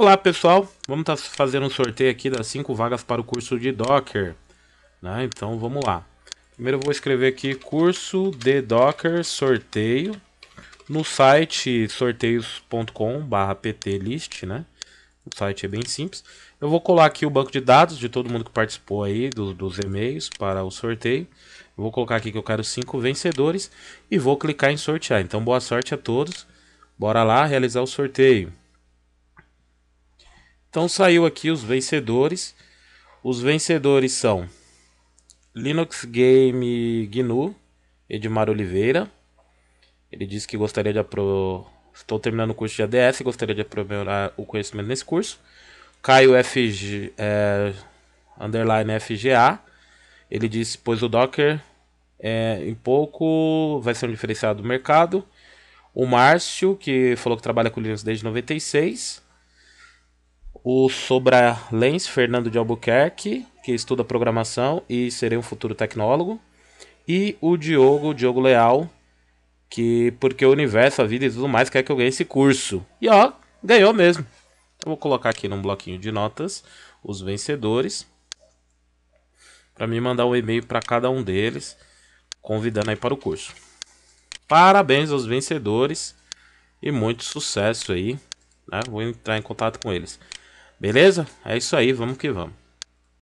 Olá pessoal, vamos estar tá fazendo um sorteio aqui das 5 vagas para o curso de Docker. Né? Então vamos lá. Primeiro eu vou escrever aqui curso de Docker sorteio no site sorteios.com/ptlist, né? O site é bem simples. Eu vou colar aqui o banco de dados de todo mundo que participou aí do, dos e-mails para o sorteio. Eu vou colocar aqui que eu quero cinco vencedores e vou clicar em sortear. Então boa sorte a todos. Bora lá realizar o sorteio. Então saiu aqui os vencedores. Os vencedores são Linux Game GNU, Edmar Oliveira. Ele disse que gostaria de apro... Estou terminando o curso de ADS, gostaria de aprimorar o conhecimento nesse curso. Caio FG, é, underline FGA. Ele disse, pois o Docker é, em pouco vai ser um diferenciado do mercado. O Márcio, que falou que trabalha com Linux desde 96 o Sobralens Fernando de Albuquerque, que estuda programação e serei um futuro tecnólogo, e o Diogo, Diogo Leal, que porque o universo, a vida e tudo mais quer que eu ganhe esse curso. E ó, ganhou mesmo. Eu vou colocar aqui num bloquinho de notas os vencedores para me mandar um e-mail para cada um deles, convidando aí para o curso. Parabéns aos vencedores e muito sucesso aí, né? Vou entrar em contato com eles. Beleza? É isso aí, vamos que vamos.